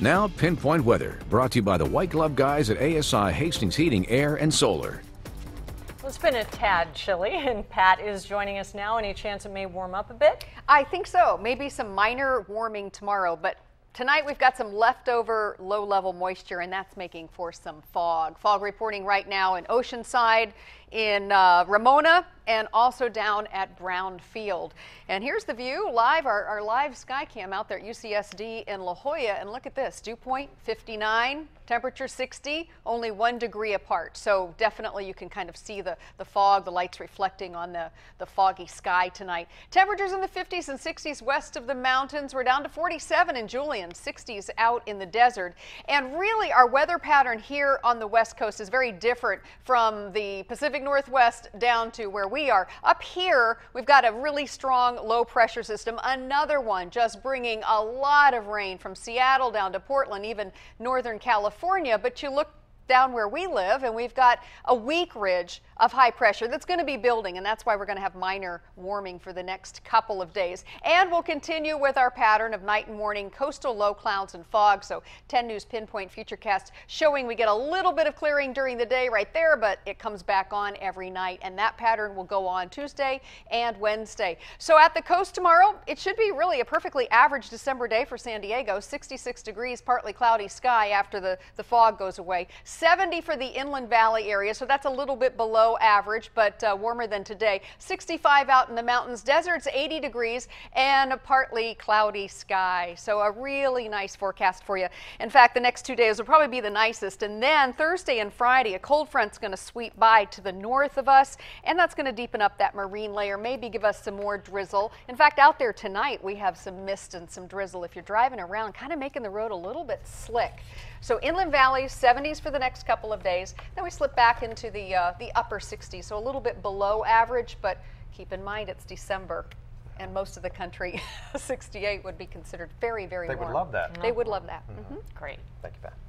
Now, Pinpoint Weather, brought to you by the White Glove guys at ASI Hastings Heating, Air, and Solar. Well, it's been a tad chilly, and Pat is joining us now. Any chance it may warm up a bit? I think so. Maybe some minor warming tomorrow, but Tonight we've got some leftover low level moisture and that's making for some fog. Fog reporting right now in Oceanside, in uh, Ramona, and also down at Brown Field. And here's the view live, our, our live sky cam out there at UCSD in La Jolla. And look at this dew point 59, temperature 60, only one degree apart. So definitely you can kind of see the, the fog, the lights reflecting on the, the foggy sky tonight. Temperatures in the 50s and 60s west of the mountains. We're down to 47 in Julian, 60s out in the desert. And really our weather pattern here on the west coast is very different from the Pacific Northwest down to where we we are. Up here, we've got a really strong low pressure system, another one just bringing a lot of rain from Seattle down to Portland, even Northern California. But you look down where we live, and we've got a weak ridge of high pressure that's going to be building, and that's why we're going to have minor warming for the next couple of days. And we'll continue with our pattern of night and morning coastal low clouds and fog. So 10 News Pinpoint Futurecast showing we get a little bit of clearing during the day right there, but it comes back on every night, and that pattern will go on Tuesday and Wednesday. So at the coast tomorrow, it should be really a perfectly average December day for San Diego. 66 degrees, partly cloudy sky after the, the fog goes away. 70 for the Inland Valley area, so that's a little bit below average, but uh, warmer than today. 65 out in the mountains, deserts 80 degrees, and a partly cloudy sky. So a really nice forecast for you. In fact, the next two days will probably be the nicest. And then Thursday and Friday, a cold front's going to sweep by to the north of us, and that's going to deepen up that marine layer, maybe give us some more drizzle. In fact, out there tonight, we have some mist and some drizzle. If you're driving around, kind of making the road a little bit slick. So Inland Valley, 70s for the next next couple of days. Then we slip back into the, uh, the upper 60s, so a little bit below average, but keep in mind it's December. And most of the country, 68 would be considered very, very they warm. would love that. They would love that. Mm -hmm. Great. Thank you, Pat.